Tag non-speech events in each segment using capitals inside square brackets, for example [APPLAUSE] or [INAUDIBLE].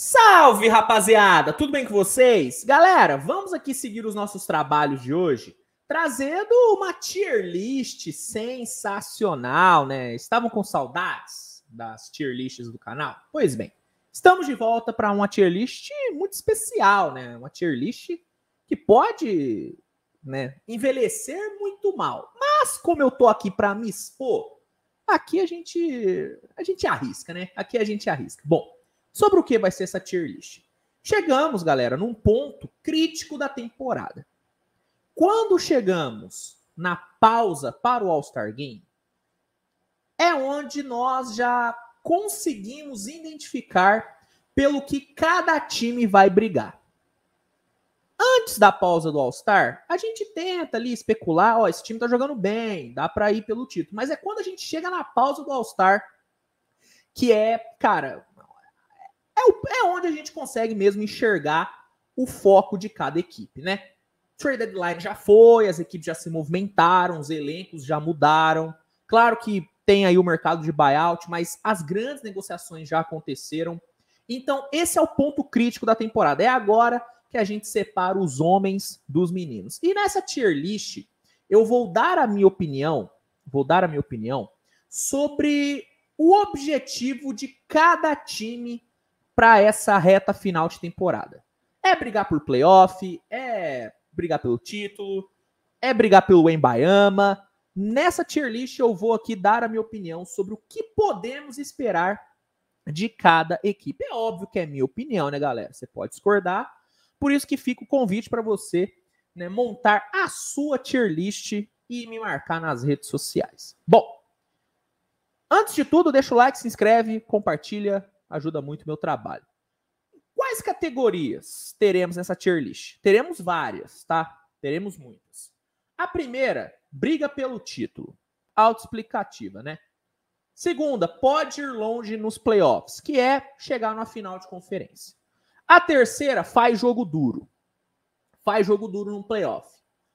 Salve, rapaziada! Tudo bem com vocês? Galera, vamos aqui seguir os nossos trabalhos de hoje, trazendo uma tier list sensacional, né? Estavam com saudades das tier lists do canal? Pois bem, estamos de volta para uma tier list muito especial, né? Uma tier list que pode né, envelhecer muito mal. Mas como eu tô aqui para me expor, aqui a gente a gente arrisca, né? Aqui a gente arrisca. Bom, sobre o que vai ser essa tier list. Chegamos, galera, num ponto crítico da temporada. Quando chegamos na pausa para o All-Star Game, é onde nós já conseguimos identificar pelo que cada time vai brigar. Antes da pausa do All-Star, a gente tenta ali especular, ó, oh, esse time tá jogando bem, dá para ir pelo título. Mas é quando a gente chega na pausa do All-Star que é, cara, é, é, onde a gente consegue mesmo enxergar o foco de cada equipe, né? Trade deadline já foi, as equipes já se movimentaram, os elencos já mudaram. Claro que tem aí o mercado de buyout, mas as grandes negociações já aconteceram. Então, esse é o ponto crítico da temporada. É agora que a gente separa os homens dos meninos. E nessa tier list, eu vou dar a minha opinião, vou dar a minha opinião sobre o objetivo de cada time para essa reta final de temporada. É brigar por playoff, é brigar pelo título, é brigar pelo Embaiama. Nessa tier list eu vou aqui dar a minha opinião sobre o que podemos esperar de cada equipe. É óbvio que é minha opinião, né, galera? Você pode discordar. Por isso que fica o convite para você né, montar a sua tier list e me marcar nas redes sociais. Bom, antes de tudo, deixa o like, se inscreve, compartilha, ajuda muito o meu trabalho. Quais categorias teremos nessa tier list? Teremos várias, tá? Teremos muitas. A primeira, briga pelo título. Autoexplicativa, né? Segunda, pode ir longe nos playoffs, que é chegar na final de conferência. A terceira, faz jogo duro. Faz jogo duro no playoff.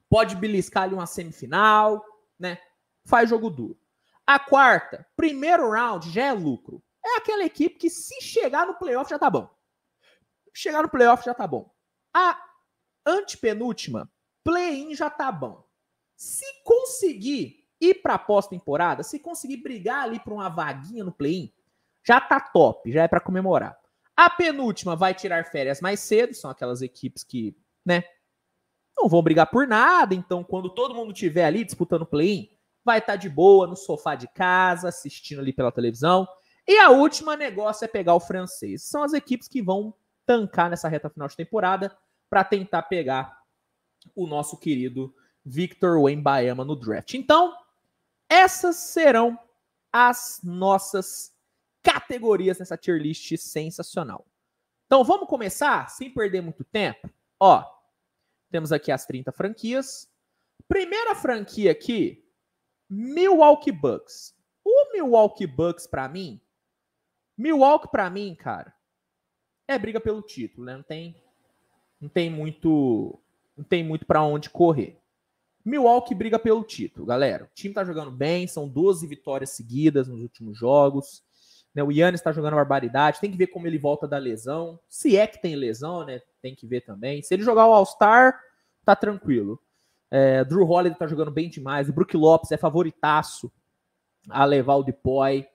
Pode beliscar ali uma semifinal, né? Faz jogo duro. A quarta, primeiro round já é lucro. É aquela equipe que se chegar no playoff já tá bom. Chegar no playoff já tá bom. A antepenúltima, play-in já tá bom. Se conseguir ir para pós-temporada, se conseguir brigar ali para uma vaguinha no play-in, já tá top, já é para comemorar. A penúltima vai tirar férias mais cedo, são aquelas equipes que, né, não vão brigar por nada, então quando todo mundo tiver ali disputando play-in, vai estar tá de boa no sofá de casa, assistindo ali pela televisão. E a última negócio é pegar o francês. São as equipes que vão tancar nessa reta final de temporada para tentar pegar o nosso querido Victor Wayne Baema no draft. Então, essas serão as nossas categorias nessa tier list sensacional. Então, vamos começar sem perder muito tempo. Ó, temos aqui as 30 franquias. Primeira franquia aqui, Milwaukee Bucks. O Milwaukee Bucks para mim Milwaukee, para mim, cara, é briga pelo título, né? Não tem, não tem muito, não tem muito para onde correr. Milwaukee briga pelo título, galera. O time tá jogando bem, são 12 vitórias seguidas nos últimos jogos. Né? O Yannis está jogando barbaridade, tem que ver como ele volta da lesão. Se é que tem lesão, né? Tem que ver também. Se ele jogar o All-Star, tá tranquilo. É, Drew Holiday tá jogando bem demais. O Brook Lopes é favoritaço a levar o Depoy.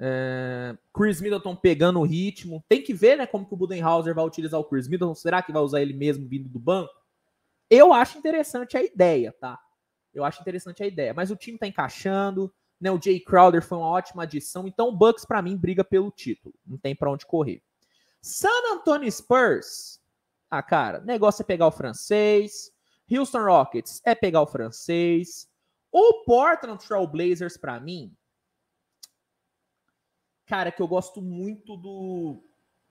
É, Chris Middleton pegando o ritmo. Tem que ver né, como que o Budenhauser vai utilizar o Chris Middleton. Será que vai usar ele mesmo vindo do banco? Eu acho interessante a ideia, tá? Eu acho interessante a ideia. Mas o time tá encaixando, né? O Jay Crowder foi uma ótima adição. Então o Bucks, para mim, briga pelo título. Não tem para onde correr. San Antonio Spurs. Ah, cara, negócio é pegar o francês. Houston Rockets é pegar o francês. O Portland Trail Blazers, para mim, cara, que eu gosto muito do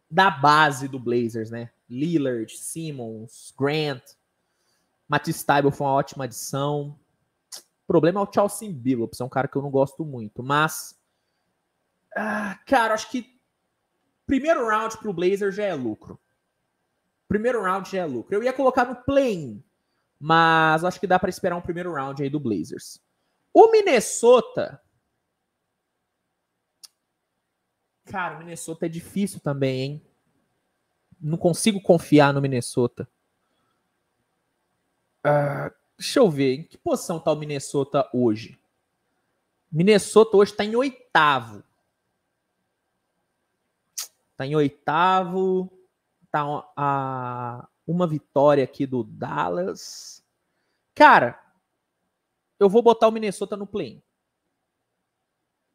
da base do Blazers, né? Lillard, Simmons, Grant, Matisse Taibo foi uma ótima adição. O problema é o Chelsea Billups, é um cara que eu não gosto muito, mas ah, cara, acho que primeiro round pro Blazers já é lucro. Primeiro round já é lucro. Eu ia colocar no play, mas acho que dá para esperar um primeiro round aí do Blazers. O Minnesota, Cara, Minnesota é difícil também, hein? Não consigo confiar no Minnesota. Uh, deixa eu ver, em que posição tá o Minnesota hoje? Minnesota hoje tá em oitavo. Tá em oitavo. Tá a uma vitória aqui do Dallas. Cara, eu vou botar o Minnesota no play. -in.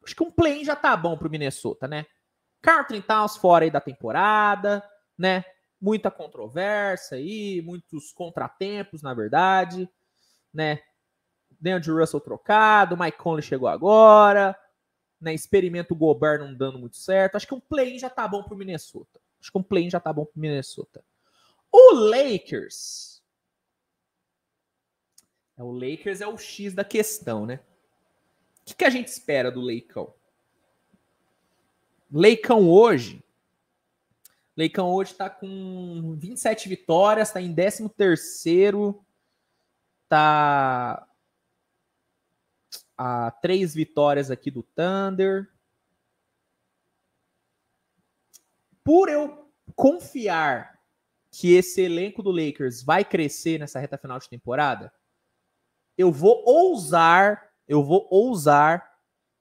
Acho que um play já tá bom pro Minnesota, né? Carlton Towns tá fora aí da temporada, né? Muita controvérsia aí, muitos contratempos, na verdade, né? Andrew Russell trocado, Mike Conley chegou agora, né? Experimento Gobert não dando muito certo. Acho que um play-in já tá bom pro Minnesota. Acho que um play-in já tá bom pro Minnesota. O Lakers. É, o Lakers é o X da questão, né? O que, que a gente espera do Leicão? Leicão hoje. Leicão hoje está com 27 vitórias, está em 13º, está a três vitórias aqui do Thunder. Por eu confiar que esse elenco do Lakers vai crescer nessa reta final de temporada, eu vou ousar, eu vou ousar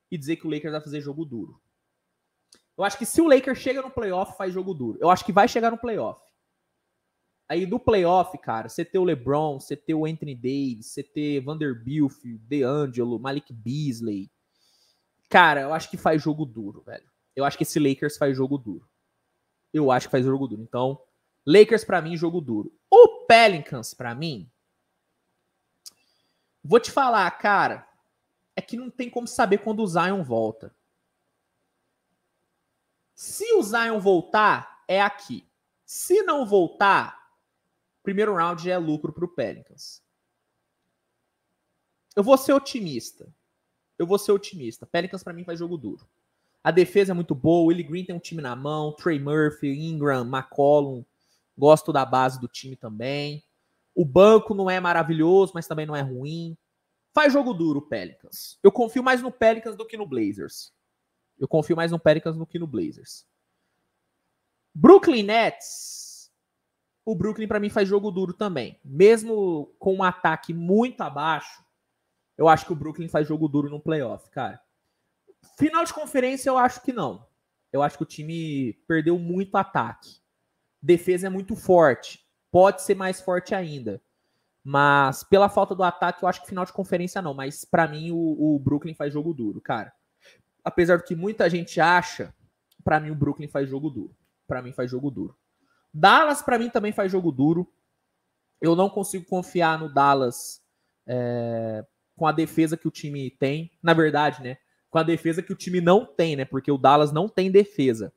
e dizer que o Lakers vai fazer jogo duro. Eu acho que se o Lakers chega no playoff, faz jogo duro. Eu acho que vai chegar no playoff. Aí do playoff, cara, você ter o LeBron, você ter o Anthony Davis, você ter Vanderbilt, DeAngelo, Malik Beasley. Cara, eu acho que faz jogo duro, velho. Eu acho que esse Lakers faz jogo duro. Eu acho que faz jogo duro. Então, Lakers para mim jogo duro. O Pelicans para mim Vou te falar, cara, é que não tem como saber quando o Zion volta. Se o Zion voltar, é aqui. Se não voltar, primeiro round é lucro para o Pelicans. Eu vou ser otimista. Eu vou ser otimista. Pelicans para mim faz jogo duro. A defesa é muito boa. O Willie Green tem um time na mão. Trey Murphy, Ingram, McCollum. Gosto da base do time também. O banco não é maravilhoso, mas também não é ruim. Faz jogo duro, Pelicans. Eu confio mais no Pelicans do que no Blazers. Eu confio mais no Pelicans do que no Blazers. Brooklyn Nets. O Brooklyn, para mim, faz jogo duro também. Mesmo com um ataque muito abaixo, eu acho que o Brooklyn faz jogo duro no playoff, cara. Final de conferência, eu acho que não. Eu acho que o time perdeu muito ataque. Defesa é muito forte. Pode ser mais forte ainda. Mas pela falta do ataque, eu acho que final de conferência não. Mas para mim, o, o Brooklyn faz jogo duro, cara apesar do que muita gente acha, para mim o Brooklyn faz jogo duro. Para mim faz jogo duro. Dallas para mim também faz jogo duro. Eu não consigo confiar no Dallas é, com a defesa que o time tem. Na verdade, né? Com a defesa que o time não tem, né? Porque o Dallas não tem defesa.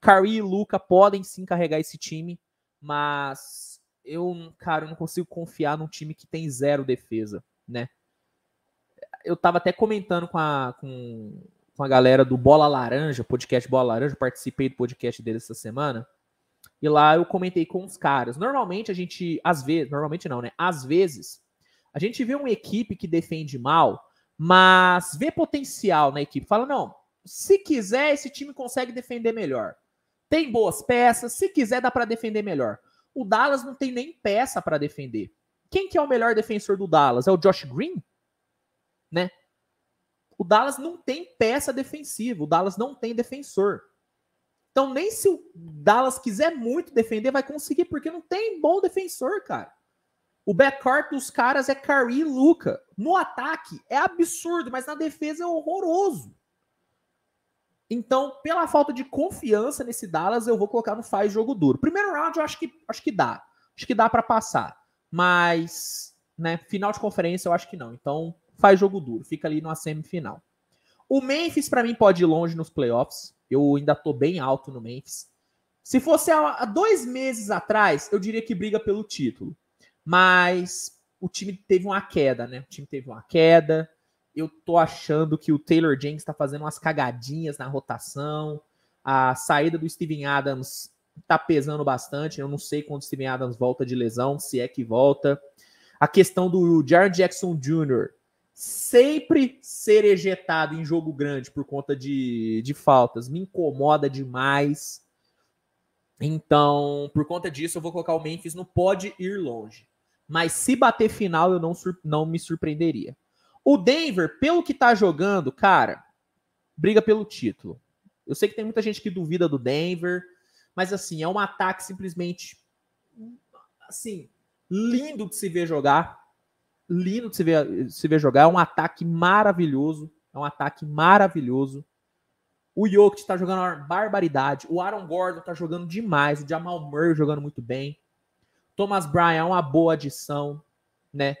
Curry e Luca podem sim carregar esse time, mas eu, cara, eu não consigo confiar num time que tem zero defesa, né? Eu tava até comentando com a, com com a galera do Bola Laranja, podcast Bola Laranja, participei do podcast dele essa semana. E lá eu comentei com os caras. Normalmente a gente, às vezes, normalmente não, né? Às vezes, a gente vê uma equipe que defende mal, mas vê potencial na equipe. Fala, não, se quiser, esse time consegue defender melhor. Tem boas peças, se quiser, dá para defender melhor. O Dallas não tem nem peça para defender. Quem que é o melhor defensor do Dallas? É o Josh Green? Né? O Dallas não tem peça defensiva, o Dallas não tem defensor. Então, nem se o Dallas quiser muito defender, vai conseguir, porque não tem bom defensor, cara. O backcourt dos caras é Kari e Luca. No ataque é absurdo, mas na defesa é horroroso. Então, pela falta de confiança nesse Dallas, eu vou colocar no faz jogo duro. Primeiro round eu acho que acho que dá. Acho que dá para passar, mas né, final de conferência eu acho que não. Então, faz jogo duro, fica ali numa semifinal. O Memphis, para mim, pode ir longe nos playoffs. Eu ainda tô bem alto no Memphis. Se fosse há dois meses atrás, eu diria que briga pelo título. Mas o time teve uma queda, né? O time teve uma queda. Eu tô achando que o Taylor James tá fazendo umas cagadinhas na rotação. A saída do Steven Adams tá pesando bastante. Eu não sei quando o Steven Adams volta de lesão, se é que volta. A questão do Jared Jackson Jr sempre ser ejetado em jogo grande por conta de, de faltas me incomoda demais. Então, por conta disso, eu vou colocar o Memphis não pode ir longe. Mas se bater final, eu não, não me surpreenderia. O Denver, pelo que tá jogando, cara, briga pelo título. Eu sei que tem muita gente que duvida do Denver, mas assim, é um ataque simplesmente assim, lindo de se ver jogar lindo de se ver, se ver jogar. É um ataque maravilhoso. É um ataque maravilhoso. O Jokic está jogando uma barbaridade. O Aaron Gordon está jogando demais. O Jamal Murray jogando muito bem. Thomas Bryan é uma boa adição, né?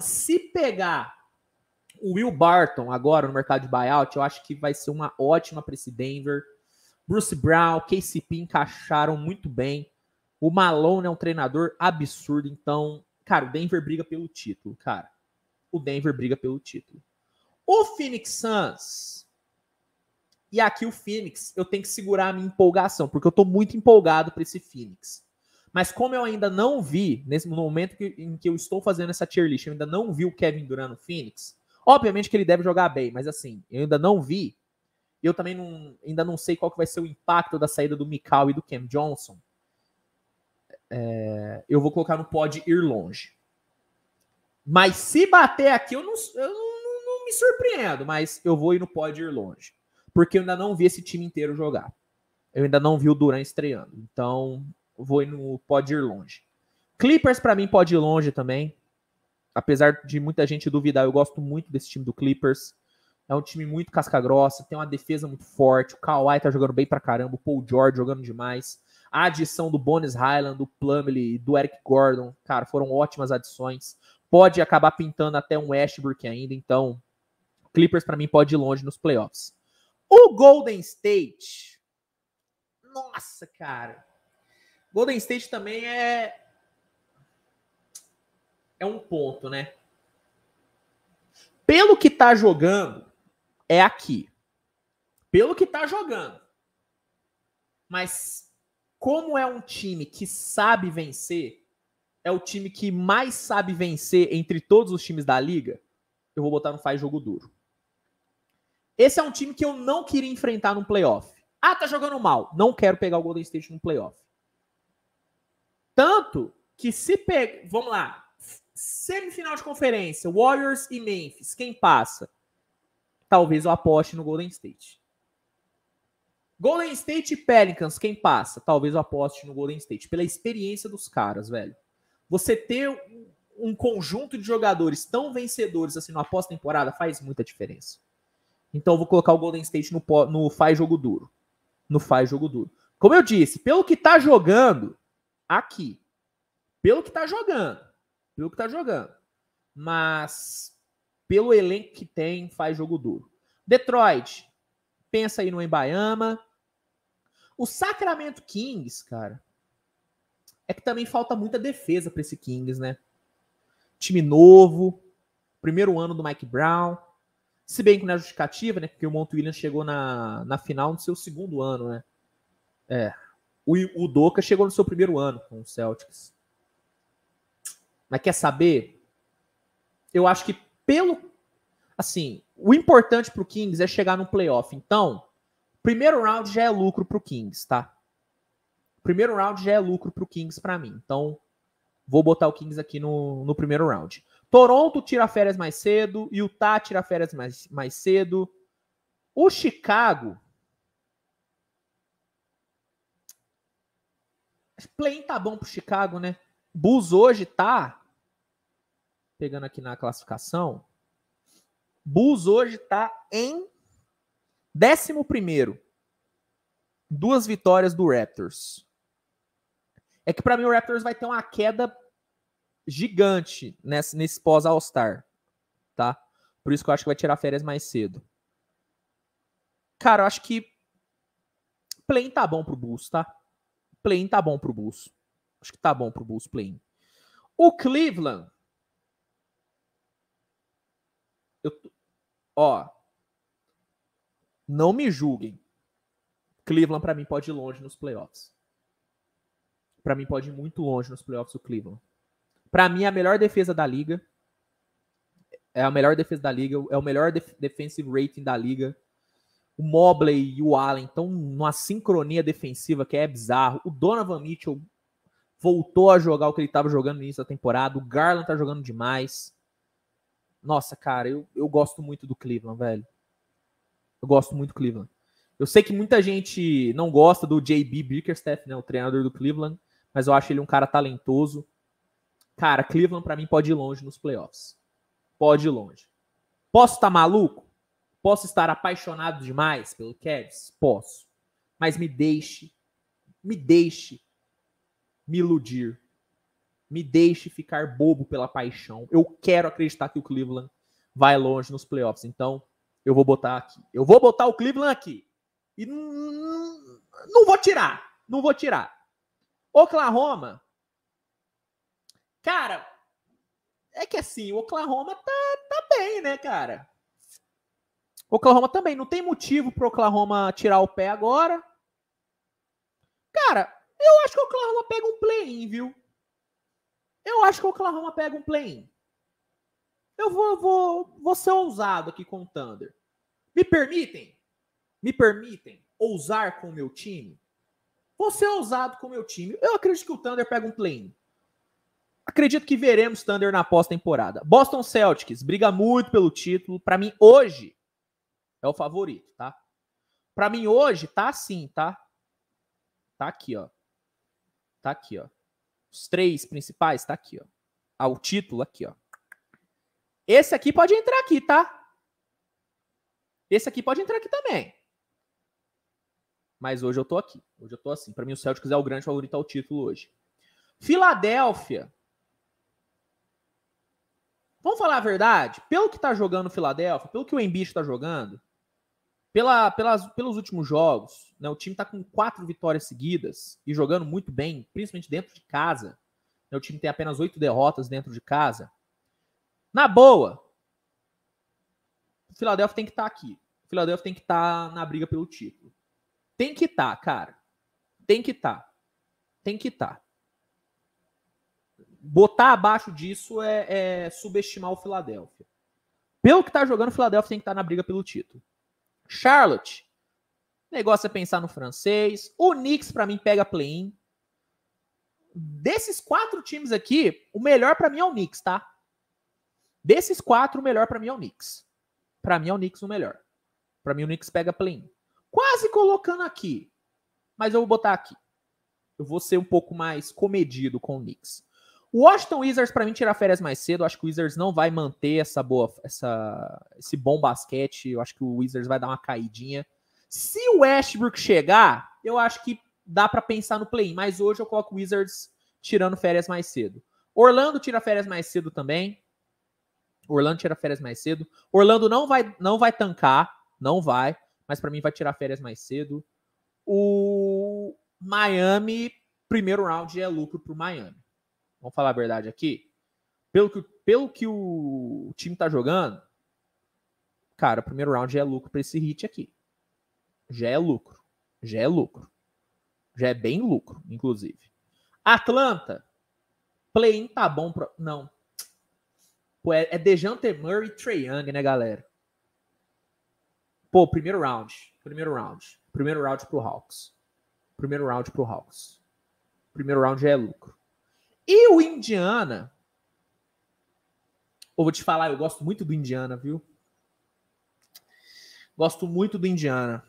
Se pegar o Will Barton agora no mercado de buyout, eu acho que vai ser uma ótima para esse Denver. Bruce Brown, KCP encaixaram muito bem. O Malone é um treinador absurdo, então Cara, o Denver briga pelo título, cara. O Denver briga pelo título. O Phoenix Suns. E aqui o Phoenix, eu tenho que segurar a minha empolgação, porque eu tô muito empolgado para esse Phoenix. Mas como eu ainda não vi, nesse momento que, em que eu estou fazendo essa tier list, eu ainda não vi o Kevin Durant no Phoenix. Obviamente que ele deve jogar bem, mas assim, eu ainda não vi. Eu também não, ainda não sei qual que vai ser o impacto da saída do Mikal e do Cam Johnson é, eu vou colocar no pode ir longe. Mas se bater aqui, eu não, eu não, não me surpreendo, mas eu vou ir no pode ir longe. Porque eu ainda não vi esse time inteiro jogar. Eu ainda não vi o Duran estreando. Então, vou ir no pode ir longe. Clippers, para mim, pode ir longe também. Apesar de muita gente duvidar, eu gosto muito desse time do Clippers. É um time muito casca grossa, tem uma defesa muito forte. O Kawhi tá jogando bem pra caramba, o Paul George jogando demais. A adição do Bones Highland, do Plumlee, do Eric Gordon, cara, foram ótimas adições. Pode acabar pintando até um Westbrook ainda, então Clippers para mim pode ir longe nos playoffs. O Golden State. Nossa, cara. Golden State também é é um ponto, né? Pelo que tá jogando é aqui. Pelo que tá jogando. Mas como é um time que sabe vencer, é o time que mais sabe vencer entre todos os times da liga, eu vou botar no faz jogo duro. Esse é um time que eu não queria enfrentar no playoff. Ah, tá jogando mal. Não quero pegar o Golden State no playoff. Tanto que se pega. Vamos lá. Semifinal de conferência, Warriors e Memphis, quem passa? Talvez eu aposte no Golden State. Golden State e Pelicans, quem passa? Talvez eu aposte no Golden State, pela experiência dos caras, velho. Você ter um conjunto de jogadores tão vencedores assim na pós-temporada faz muita diferença. Então eu vou colocar o Golden State no, no faz jogo duro. No faz jogo duro. Como eu disse, pelo que tá jogando aqui, pelo que tá jogando, pelo que tá jogando, mas pelo elenco que tem, faz jogo duro. Detroit, pensa aí no Embaiama, o Sacramento Kings, cara, é que também falta muita defesa para esse Kings, né? Time novo, primeiro ano do Mike Brown. Se bem que não é justificativa, né? Porque o Monte Williams chegou na, na final no seu segundo ano, né? É. O, o Doca chegou no seu primeiro ano com o Celtics. Mas quer saber? Eu acho que pelo. Assim, o importante para o Kings é chegar no playoff. Então, Primeiro round já é lucro pro Kings, tá? Primeiro round já é lucro pro Kings para mim. Então, vou botar o Kings aqui no, no primeiro round. Toronto tira férias mais cedo. Utah tira férias mais, mais cedo. O Chicago. Play tá bom pro Chicago, né? Bulls hoje tá. Pegando aqui na classificação. Bulls hoje tá em Décimo primeiro, duas vitórias do Raptors. É que para mim o Raptors vai ter uma queda gigante nesse, nesse pós All-Star, tá? Por isso que eu acho que vai tirar férias mais cedo. Cara, eu acho que play tá bom pro Bulls, tá? Play tá bom pro Bulls. Acho que tá bom pro Bulls play. O Cleveland eu, ó, não me julguem. Cleveland, para mim, pode ir longe nos playoffs. Para mim, pode ir muito longe nos playoffs o Cleveland. Para mim, é a melhor defesa da liga. É a melhor defesa da liga. É o melhor def defensive rating da liga. O Mobley e o Allen estão numa sincronia defensiva que é bizarro. O Donovan Mitchell voltou a jogar o que ele estava jogando no início da temporada. O Garland tá jogando demais. Nossa, cara, eu, eu gosto muito do Cleveland, velho. Eu gosto muito do Cleveland. Eu sei que muita gente não gosta do JB Bickerstaff, né, o treinador do Cleveland, mas eu acho ele um cara talentoso. Cara, Cleveland para mim pode ir longe nos playoffs. Pode ir longe. Posso estar tá maluco? Posso estar apaixonado demais pelo Cavs? Posso. Mas me deixe, me deixe me iludir. Me deixe ficar bobo pela paixão. Eu quero acreditar que o Cleveland vai longe nos playoffs. Então, eu vou botar aqui. Eu vou botar o Cleveland aqui. E não, vou tirar. Não vou tirar. Oklahoma. Cara, é que assim, o Oklahoma tá, tá bem, né, cara? Oklahoma também. Não tem motivo pro Oklahoma tirar o pé agora. Cara, eu acho que o Oklahoma pega um play-in, viu? Eu acho que o Oklahoma pega um play-in. Eu vou, vou, vou ser ousado aqui com o Thunder. Me permitem? Me permitem ousar com o meu time? Vou ser ousado com o meu time. Eu acredito que o Thunder pega um play-in. Acredito que veremos Thunder na pós-temporada. Boston Celtics briga muito pelo título. Para mim, hoje, é o favorito, tá? Para mim, hoje, tá assim, tá? Tá aqui, ó. Tá aqui, ó. Os três principais, tá aqui, ó. Ah, o título aqui, ó. Esse aqui pode entrar aqui, tá? Esse aqui pode entrar aqui também. Mas hoje eu tô aqui. Hoje eu tô assim. Para mim, o Celtics é o grande favorito ao título hoje. Filadélfia. Vamos falar a verdade? Pelo que tá jogando o Filadélfia, pelo que o Embiid tá jogando, pela, pelas, pelos últimos jogos, né, o time tá com quatro vitórias seguidas e jogando muito bem, principalmente dentro de casa. Né, o time tem apenas oito derrotas dentro de casa. Na boa, o Philadelphia tem que estar tá aqui. O Philadelphia tem que estar tá na briga pelo título. Tem que estar, tá, cara. Tem que estar. Tá. Tem que estar. Tá. Botar abaixo disso é, é subestimar o Philadelphia. Pelo que está jogando, o Philadelphia tem que estar tá na briga pelo título. Charlotte, negócio é pensar no francês. O Knicks, para mim, pega play-in. Desses quatro times aqui, o melhor para mim é o Knicks, tá? Desses quatro, o melhor para mim é o Knicks. Para mim é o Knicks o melhor. Para mim o Knicks pega play-in. Quase colocando aqui, mas eu vou botar aqui. Eu vou ser um pouco mais comedido com o Knicks. O Washington Wizards para mim tirar férias mais cedo, eu acho que o Wizards não vai manter essa boa essa esse bom basquete, eu acho que o Wizards vai dar uma caidinha. Se o Westbrook chegar, eu acho que dá para pensar no play-in, mas hoje eu coloco o Wizards tirando férias mais cedo. Orlando tira férias mais cedo também. Orlando tira férias mais cedo. Orlando não vai, não vai tancar, não vai, mas para mim vai tirar férias mais cedo. O Miami, primeiro round é lucro para o Miami. Vamos falar a verdade aqui. Pelo que, pelo que o time tá jogando, cara, primeiro round já é lucro para esse hit aqui. Já é lucro. Já é lucro. Já é bem lucro, inclusive. Atlanta, play-in tá bom pra... Não, Pô, é, é Dejante Murray e Trey Young, né, galera? Pô, primeiro round. Primeiro round. Primeiro round pro Hawks. Primeiro round pro Hawks. Primeiro round é lucro. E o Indiana. Eu vou te falar, eu gosto muito do Indiana, viu? Gosto muito do Indiana.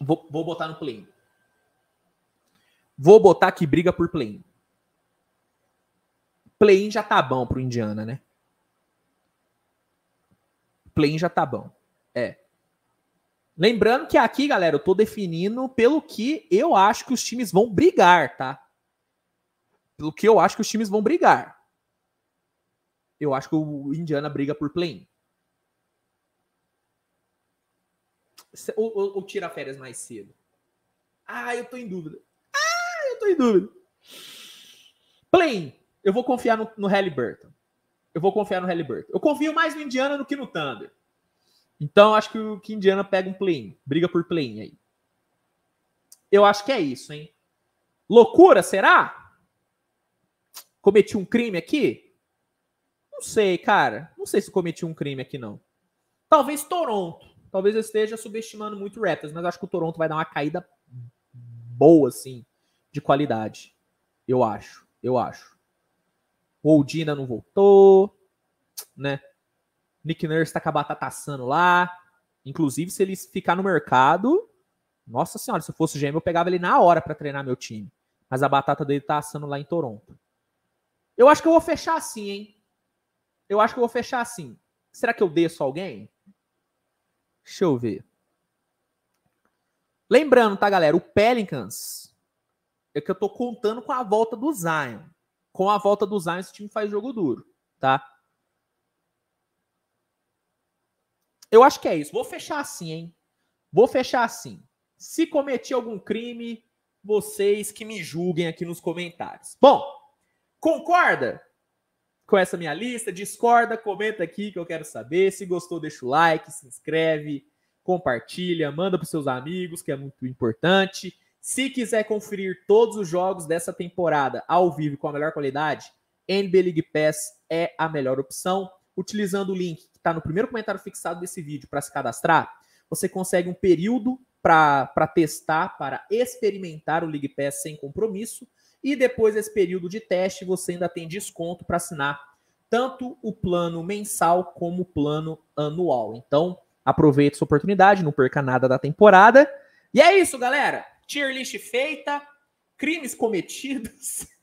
Vou, vou botar no play. Vou botar que briga por play-in. Play-in já tá bom pro Indiana, né? Play-in já tá bom. É. Lembrando que aqui, galera, eu tô definindo pelo que eu acho que os times vão brigar, tá? Pelo que eu acho que os times vão brigar. Eu acho que o Indiana briga por play-in. Ou, ou, ou, tira férias mais cedo. Ah, eu tô em dúvida eu tô em dúvida. Play. Eu vou confiar no, no Halliburton. Eu vou confiar no Halliburton. Eu confio mais no Indiana do que no Thunder. Então, acho que o que Indiana pega um play Briga por play aí. Eu acho que é isso, hein? Loucura, será? Cometi um crime aqui? Não sei, cara. Não sei se cometi um crime aqui, não. Talvez Toronto. Talvez eu esteja subestimando muito o Raptors, mas acho que o Toronto vai dar uma caída boa, assim de qualidade. Eu acho, eu acho. O Oldina não voltou, né? Nick Nurse tá com a batata assando lá. Inclusive, se ele ficar no mercado, nossa senhora, se eu fosse gêmeo, eu pegava ele na hora para treinar meu time. Mas a batata dele tá assando lá em Toronto. Eu acho que eu vou fechar assim, hein? Eu acho que eu vou fechar assim. Será que eu desço alguém? Deixa eu ver. Lembrando, tá, galera? O Pelicans é que eu tô contando com a volta do Zion. Com a volta do Zion, esse time faz jogo duro, tá? Eu acho que é isso. Vou fechar assim, hein? Vou fechar assim. Se cometi algum crime, vocês que me julguem aqui nos comentários. Bom, concorda com essa minha lista? Discorda? Comenta aqui que eu quero saber. Se gostou, deixa o like, se inscreve, compartilha, manda para seus amigos, que é muito importante. Se quiser conferir todos os jogos dessa temporada ao vivo com a melhor qualidade, NBA League Pass é a melhor opção. Utilizando o link que está no primeiro comentário fixado desse vídeo para se cadastrar, você consegue um período para testar, para experimentar o League Pass sem compromisso. E depois desse período de teste, você ainda tem desconto para assinar tanto o plano mensal como o plano anual. Então, aproveite essa oportunidade, não perca nada da temporada. E é isso, galera! tier list feita, crimes cometidos. [LAUGHS]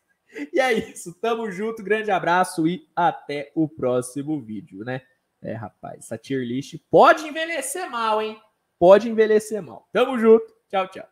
E é isso. Tamo junto, grande abraço e até o próximo vídeo, né? É, rapaz, essa tier list pode envelhecer mal, hein? Pode envelhecer mal. Tamo junto. Tchau, tchau.